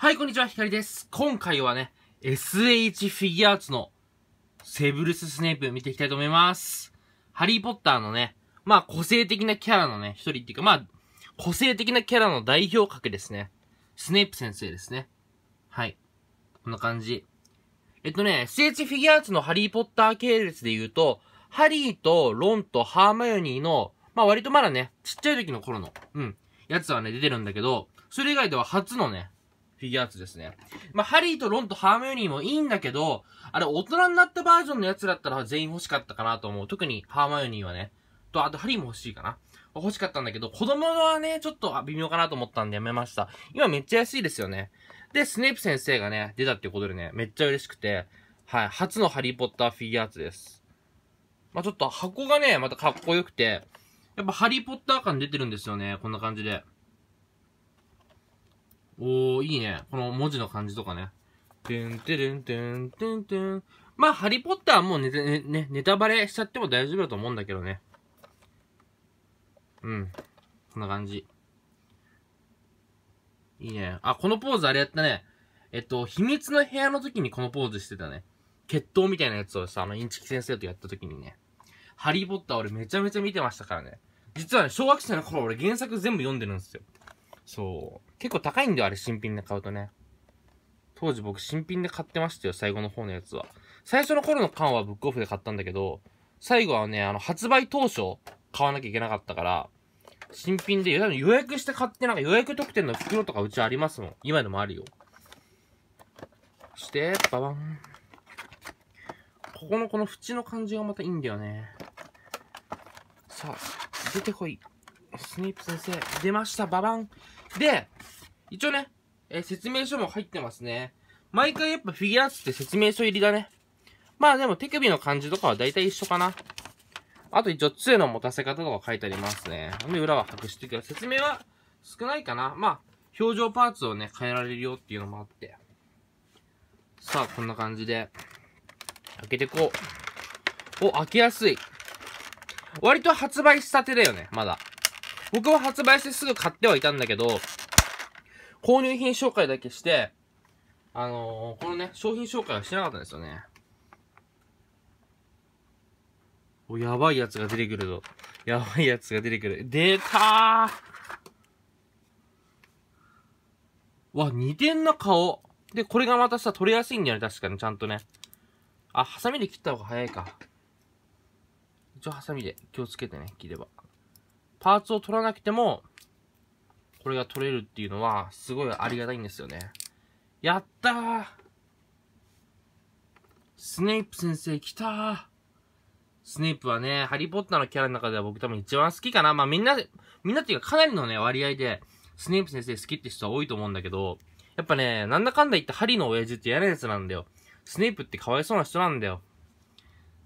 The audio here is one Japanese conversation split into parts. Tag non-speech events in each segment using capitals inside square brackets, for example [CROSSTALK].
はい、こんにちは、ひかりです。今回はね、SH フィギュアーツのセブルス・スネープ見ていきたいと思います。ハリー・ポッターのね、まあ個性的なキャラのね、一人っていうか、まあ、個性的なキャラの代表格ですね。スネープ先生ですね。はい。こんな感じ。えっとね、SH フィギュアーツのハリー・ポッター系列で言うと、ハリーとロンとハーマヨニーの、まあ割とまだね、ちっちゃい時の頃の、うん、やつはね、出てるんだけど、それ以外では初のね、フィギュアーツですね。まあ、ハリーとロンとハーメオニーもいいんだけど、あれ、大人になったバージョンのやつだったら全員欲しかったかなと思う。特にハーマイオニーはね。と、あとハリーも欲しいかな。欲しかったんだけど、子供はね、ちょっと微妙かなと思ったんでやめました。今めっちゃ安いですよね。で、スネープ先生がね、出たっていうことでね、めっちゃ嬉しくて、はい、初のハリーポッターフィギュアーツです。まあ、ちょっと箱がね、またかっこよくて、やっぱハリーポッター感出てるんですよね、こんな感じで。おー、いいね。この文字の感じとかね。てんてるんてんてんてん。まあ、ハリーポッターもうネね、ね、ネタバレしちゃっても大丈夫だと思うんだけどね。うん。こんな感じ。いいね。あ、このポーズあれやったね。えっと、秘密の部屋の時にこのポーズしてたね。決闘みたいなやつをさ、あの、インチキ先生とやった時にね。ハリーポッター俺めちゃめちゃ見てましたからね。実はね、小学生の頃俺原作全部読んでるんですよ。そう。結構高いんだよ、あれ、新品で買うとね。当時僕、新品で買ってましたよ、最後の方のやつは。最初の頃の缶はブックオフで買ったんだけど、最後はね、あの、発売当初、買わなきゃいけなかったから、新品で、多分予約して買って、なんか予約特典の袋とかうちありますもん。今でもあるよ。して、ババン。ここのこの縁の感じがまたいいんだよね。さあ、出てこい。スニープ先生、出ました、ババン。で、一応ね、えー、説明書も入ってますね。毎回やっぱフィギュアーツって説明書入りだね。まあでも手首の感じとかは大体一緒かな。あと一応杖の持たせ方とか書いてありますね。で、裏は白紙といけか、説明は少ないかな。まあ、表情パーツをね、変えられるよっていうのもあって。さあ、こんな感じで。開けてこう。お、開けやすい。割と発売したてだよね、まだ。僕は発売してすぐ買ってはいたんだけど、購入品紹介だけして、あのー、このね、商品紹介はしてなかったんですよね。お、やばいやつが出てくるぞ。やばいやつが出てくる。出たーわ、似てんな、顔。で、これがまたさ、取れやすいんだよね、確かに、ちゃんとね。あ、ハサミで切った方が早いか。一応ハサミで気をつけてね、切れば。パーツを取らなくても、これが取れるっていうのは、すごいありがたいんですよね。やったースネイプ先生来たースネイプはね、ハリーポッターのキャラの中では僕多分一番好きかな。まあみんな、みんなっていうかかなりのね、割合で、スネイプ先生好きって人は多いと思うんだけど、やっぱね、なんだかんだ言ってハリーの親父って嫌なやつなんだよ。スネイプってかわいそうな人なんだよ。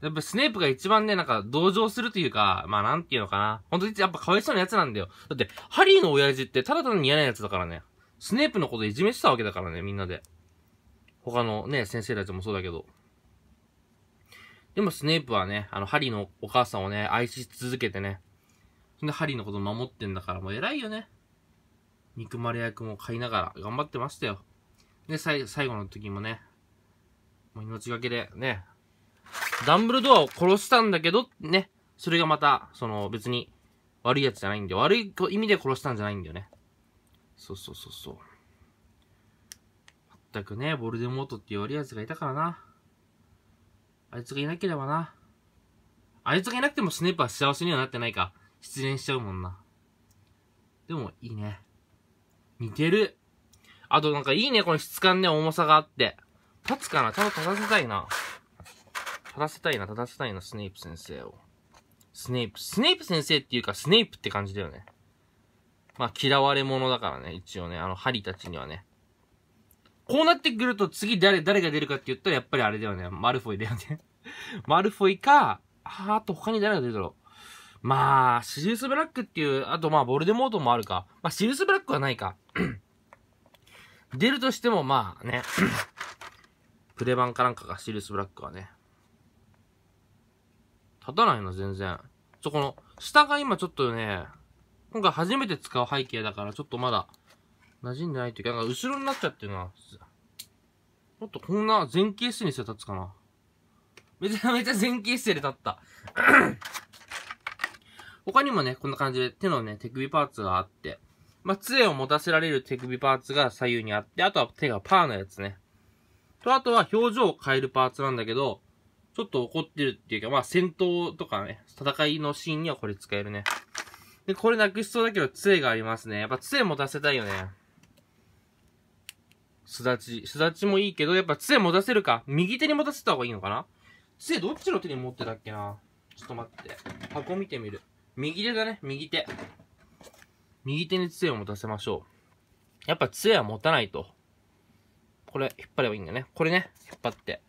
やっぱスネープが一番ね、なんか同情するというか、まあなんていうのかな。ほんとにやっぱ可哀想なやつなんだよ。だって、ハリーの親父ってただただ嫌なやつだからね。スネープのこといじめしたわけだからね、みんなで。他のね、先生たちもそうだけど。でもスネープはね、あの、ハリーのお母さんをね、愛し続けてね。で、ハリーのこと守ってんだから、もう偉いよね。憎まれ役も買いながら頑張ってましたよ。で、最後の時もね、もう命がけでね、ダンブルドアを殺したんだけど、ね。それがまた、その別に悪いやつじゃないんで、悪い意味で殺したんじゃないんだよね。そうそうそうそう。全くね、ボルデモートっていう悪いやつがいたからな。あいつがいなければな。あいつがいなくてもスネープは幸せにはなってないか。失恋しちゃうもんな。でも、いいね。似てる。あとなんかいいね、この質感ね、重さがあって。立つかなちゃんと立たせたいな。立たせたいな、立たせたいな、スネイプ先生を。スネイプ、スネイプ先生っていうか、スネイプって感じだよね。まあ、嫌われ者だからね、一応ね、あの、ハリたちにはね。こうなってくると、次誰、誰が出るかって言ったら、やっぱりあれだよね、マルフォイだよね。[LAUGHS] マルフォイか、あと他に誰が出るだろう。まあ、シリウス・ブラックっていう、あとまあ、ボルデモートもあるか。まあ、シリウス・ブラックはないか。[CLEARS THROAT] 出るとしても、まあね、[CLEARS THROAT] プレバンかなんかがシリウス・ブラックはね。立たないな、全然。そょ、この、下が今ちょっとね、今回初めて使う背景だから、ちょっとまだ、馴染んでないというか、なんか後ろになっちゃってるな。もっとこんな前傾姿勢にして立つかな。めちゃめちゃ前傾姿勢で立った。[COUGHS] 他にもね、こんな感じで手のね、手首パーツがあって、まあ、杖を持たせられる手首パーツが左右にあって、あとは手がパーのやつね。と、あとは表情を変えるパーツなんだけど、ちょっと怒ってるっていうか、まあ戦闘とかね、戦いのシーンにはこれ使えるね。で、これなくしそうだけど、杖がありますね。やっぱ杖持たせたいよね。すだち。すだちもいいけど、やっぱ杖持たせるか。右手に持たせた方がいいのかな杖どっちの手に持ってたっけなちょっと待って。箱見てみる。右手だね、右手。右手に杖を持たせましょう。やっぱ杖は持たないと。これ、引っ張ればいいんだね。これね、引っ張って。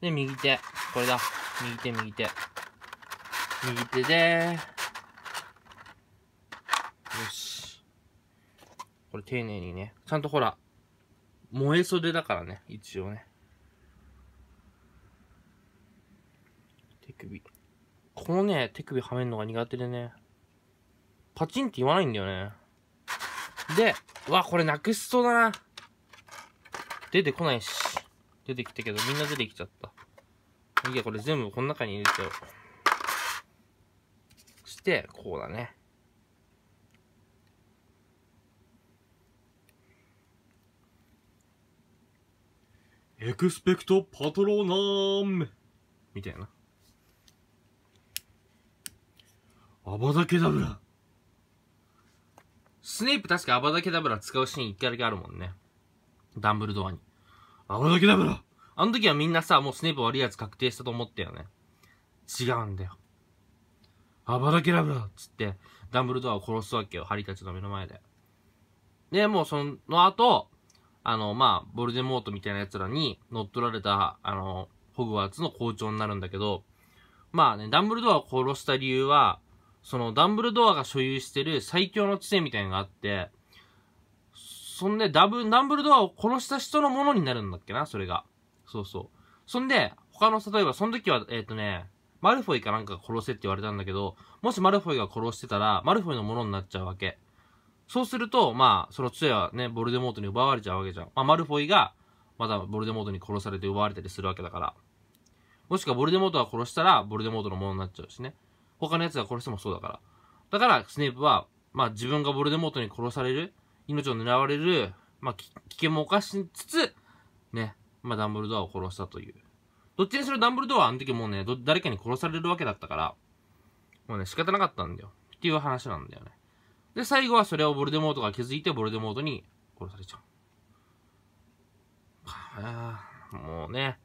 で、右手。これだ。右手、右手。右手で、よし。これ丁寧にね。ちゃんとほら、燃え袖だからね、一応ね。手首。このね、手首はめるのが苦手でね。パチンって言わないんだよね。で、わ、これなくしそうだな。出てこないし。出てきたけど、みんな出てきちゃった。いや、これ全部この中に入れちゃおう。そして、こうだね。エクスペクトパトローナームみたいな。アバダケダブラ。スネープ確かアバダケダブラ使うシーン一回だけあるもんね。ダンブルドアに。あ、俺だけだあの時はみんなさ、もうスネープ悪いやつ確定したと思ったよね。違うんだよ。あばらけラブラつって、ダンブルドアを殺すわけよ。ハリたちの目の前で。で、もうその後、あの、まあ、ボルデモートみたいな奴らに乗っ取られた、あの、ホグワーツの校長になるんだけど、まあね、ダンブルドアを殺した理由は、そのダンブルドアが所有してる最強の知性みたいなのがあって、そんで、ダブ、ダンブルドアを殺した人のものになるんだっけな、それが。そうそう。そんで、他の、例えば、その時は、えっ、ー、とね、マルフォイかなんか殺せって言われたんだけど、もしマルフォイが殺してたら、マルフォイのものになっちゃうわけ。そうすると、まあ、その杖はね、ボルデモートに奪われちゃうわけじゃん。まあ、マルフォイが、まだボルデモートに殺されて奪われたりするわけだから。もしくはボルデモートが殺したら、ボルデモートのものになっちゃうしね。他の奴が殺してもそうだから。だから、スネープは、まあ自分がボルデモートに殺される命を狙われる、まあ、危険も犯しつつ、ね、まあ、ダンブルドアを殺したという。どっちにしろダンブルドアはあの時もうね、誰かに殺されるわけだったから、もうね、仕方なかったんだよ。っていう話なんだよね。で、最後はそれをボルデモートが気づいて、ボルデモートに殺されちゃう。はあ、もうね。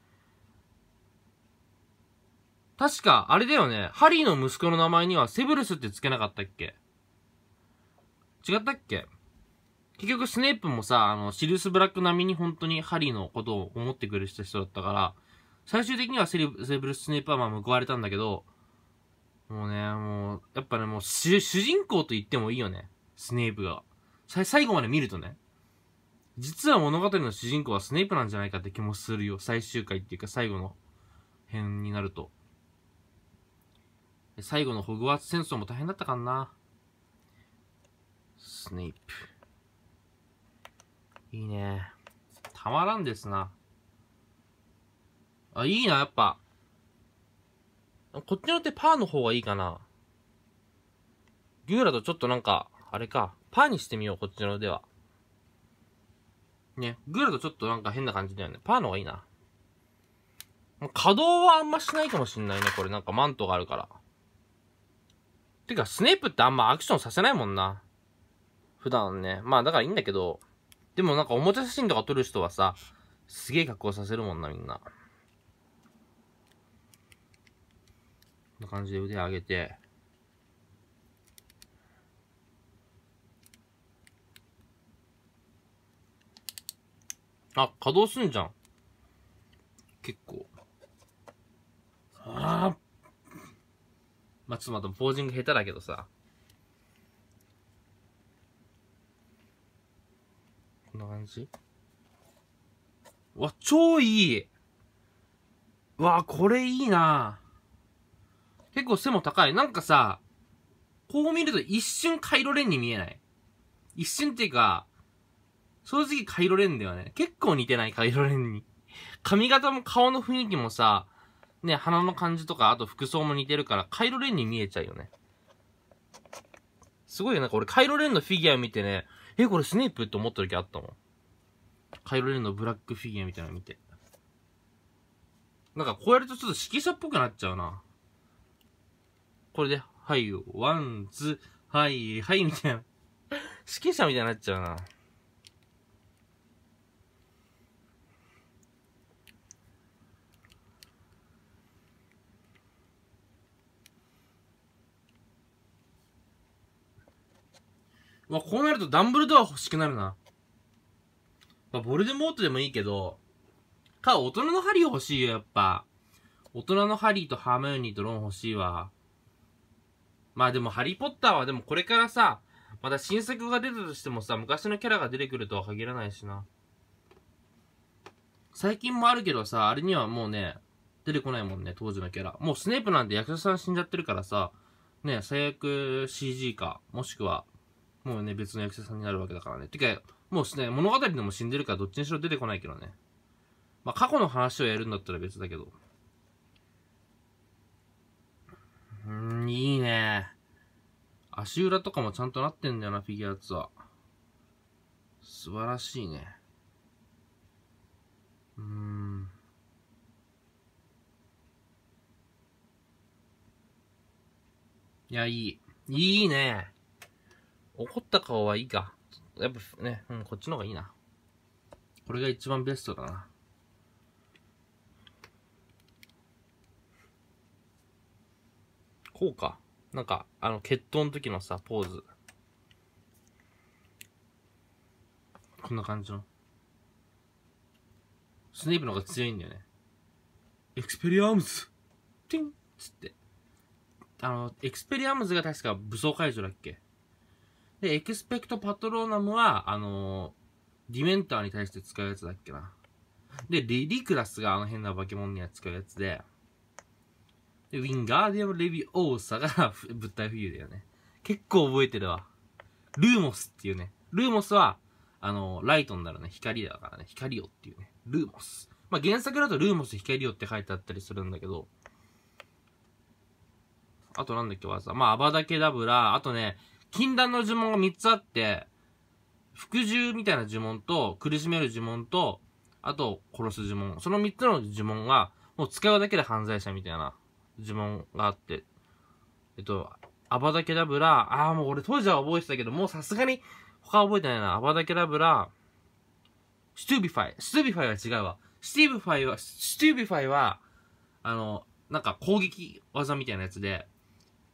確か、あれだよね。ハリーの息子の名前にはセブルスって付けなかったっけ違ったっけ結局スネープもさ、あの、シリウス・ブラック並みに本当にハリーのことを思ってくれた人だったから、最終的にはセリブルス・スネープはまあ報われたんだけど、もうね、もう、やっぱね、もう主人公と言ってもいいよね。スネープが。最後まで見るとね。実は物語の主人公はスネープなんじゃないかって気もするよ。最終回っていうか最後の編になると。最後のホグワーツ戦争も大変だったかな。スネープ。いいね。たまらんですな。あ、いいな、やっぱ。こっちの手パーの方がいいかな。グーラとちょっとなんか、あれか。パーにしてみよう、こっちの腕は。ね。グーラとちょっとなんか変な感じだよね。パーの方がいいな。稼働はあんましないかもしんないね。これなんかマントがあるから。てか、スネープってあんまアクションさせないもんな。普段ね。まあだからいいんだけど。でもなんかおもちゃ写真とか撮る人はさ、すげえ格好させるもんな、みんな。こんな感じで腕上げて、あ、稼働すんじゃん。結構。ああ。まあ、ちょっとまっポージング下手だけどさ。じわ、超いいわ、これいいな結構背も高い。なんかさ、こう見ると一瞬カイロレンに見えない。一瞬っていうか、正直カイロレンではね、結構似てないカイロレンに。髪型も顔の雰囲気もさ、ね、鼻の感じとか、あと服装も似てるから、カイロレンに見えちゃうよね。すごいよ、なんか俺カイロレンのフィギュア見てね、え、これスネープって思った時あったもん。カイロレンのブラックフィギュアみたいなの見て。なんかこうやるとちょっと指揮者っぽくなっちゃうな。これで、はいワン、ツー、はい、はい、みたいな。指揮者みたいになっちゃうな。わ、こうなるとダンブルドア欲しくなるな。まあ、ボルデモートでもいいけど、か、大人のハリー欲しいよ、やっぱ。大人のハリーとハーマヨニーとロン欲しいわ。まあでも、ハリーポッターはでもこれからさ、また新作が出たとしてもさ、昔のキャラが出てくるとは限らないしな。最近もあるけどさ、あれにはもうね、出てこないもんね、当時のキャラ。もうスネープなんて役者さん死んじゃってるからさ、ね、最悪 CG か、もしくはもうね、別の役者さんになるわけだからね。てか、もうね、物語でも死んでるからどっちにしろ出てこないけどね。まあ、過去の話をやるんだったら別だけど。うん、いいね。足裏とかもちゃんとなってんだよな、フィギュアツは。素晴らしいね。うーん。いや、いい。いいね。怒った顔はいいか。やっぱね、うん、こっちの方がいいな。これが一番ベストだな。こうか。なんか、あの、決闘の時のさ、ポーズ。こんな感じの。スネープの方が強いんだよね。エクスペリアームズティンつって。あの、エクスペリアームズが確か武装解除だっけで、エクスペクトパトローナムは、あのー、ディメンターに対して使うやつだっけな。で、リリクラスがあの変な化け物には使うやつで、で、ウィンガーディアム・レビオーサが [LAUGHS] 物体浮遊だよね。結構覚えてるわ。ルーモスっていうね。ルーモスは、あのー、ライトになるね。光だからね。光よっていうね。ルーモス。まあ、原作だとルーモス光よって書いてあったりするんだけど、あとなんだっけ、わざ。まあ、アバダケダブラ、あとね、禁断の呪文が3つあって、服従みたいな呪文と、苦しめる呪文と、あと、殺す呪文。その3つの呪文が、もう使うだけで犯罪者みたいな呪文があって、えっと、アバダケダブラ、ああ、もう俺当時は覚えてたけど、もうさすがに他は覚えてないな。アバダケラブラ、ストゥービファイ。ストゥービファイは違うわ。スティービファイは、スティービファイは、あの、なんか攻撃技みたいなやつで、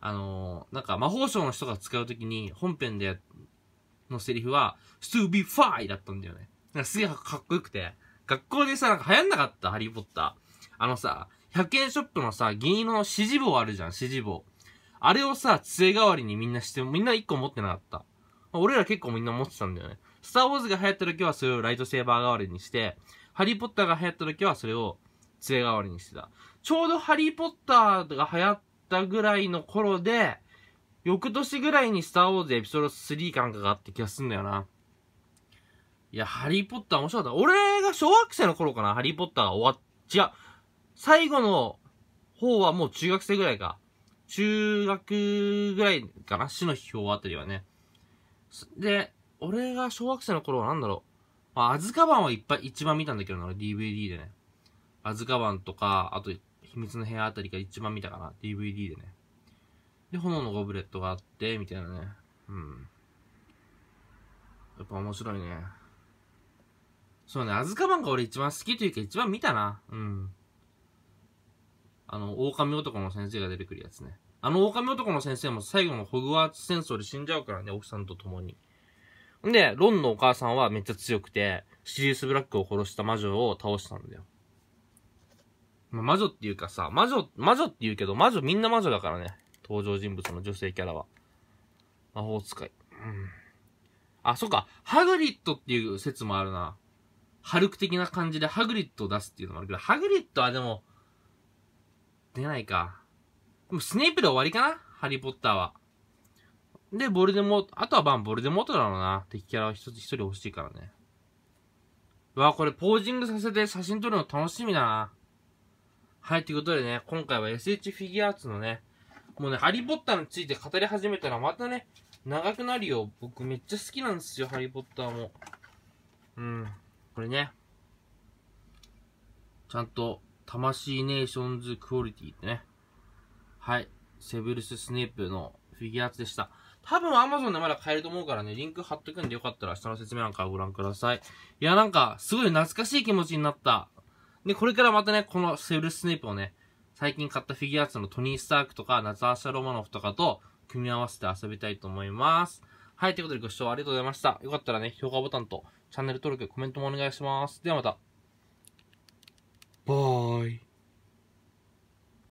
あのー、なんか魔法省の人が使うときに、本編で、のセリフは、to be f i n だったんだよね。なんかすげえかっこよくて、学校でさ、なんか流行んなかった、ハリーポッター。あのさ、100円ショップのさ、銀色の指示棒あるじゃん、指示棒。あれをさ、杖代わりにみんなして、みんな1個持ってなかった。俺ら結構みんな持ってたんだよね。スターウォーズが流行った時はそれをライトセーバー代わりにして、ハリーポッターが流行った時はそれを杖代わりにしてた。ちょうどハリーポッターが流行っったぐらいの頃で、翌年ぐらいにスターウォーズエピソード3感があった気がすんだよな。いや、ハリーポッター面白かった。俺が小学生の頃かな、ハリーポッターが終わっ、違う。最後の方はもう中学生ぐらいか。中学ぐらいかな、死の日宝あたりはね。で、俺が小学生の頃は何だろう。まあ、アズカバンはいっぱい一番見たんだけどな、DVD でね。アズカバンとか、あと、秘密の部屋あたりが一番見たかな、DVD でね。で、炎のゴブレットがあって、みたいなね。うん。やっぱ面白いね。そうね、アズカバンが俺一番好きというか一番見たな。うん。あの、狼男の先生が出てくるやつね。あの狼男の先生も最後のホグワーツ戦争で死んじゃうからね、奥さんと共に。んで、ロンのお母さんはめっちゃ強くて、シリウス・ブラックを殺した魔女を倒したんだよ。ま魔女っていうかさ、魔女、魔女って言うけど、魔女みんな魔女だからね。登場人物の女性キャラは。魔法使い。うん。あ、そっか。ハグリッドっていう説もあるな。ハルク的な感じでハグリッドを出すっていうのもあるけど、ハグリッドはでも、出ないか。でもスネイプで終わりかなハリーポッターは。で、ボルデモート、あとはバンボルデモートだろうな。敵キャラは一つ一人欲しいからね。うわ、これポージングさせて写真撮るの楽しみだな。はい、ということでね、今回は SH フィギュアーツのね、もうね、ハリーポッターについて語り始めたらまたね、長くなるよ。僕めっちゃ好きなんですよ、ハリーポッターも。うん、これね、ちゃんと、魂ネーションズクオリティってね。はい、セブルス・スネープのフィギュアーツでした。多分 Amazon でまだ買えると思うからね、リンク貼っとくんでよかったら下の説明なんかご覧ください。いや、なんか、すごい懐かしい気持ちになった。で、これからまたね、このセウルス・スネープをね、最近買ったフィギュアーツのトニー・スタークとか、ナザーシャ・ロマノフとかと組み合わせて遊びたいと思います。はい、ということでご視聴ありがとうございました。よかったらね、評価ボタンとチャンネル登録、コメントもお願いします。ではまた。バーイ。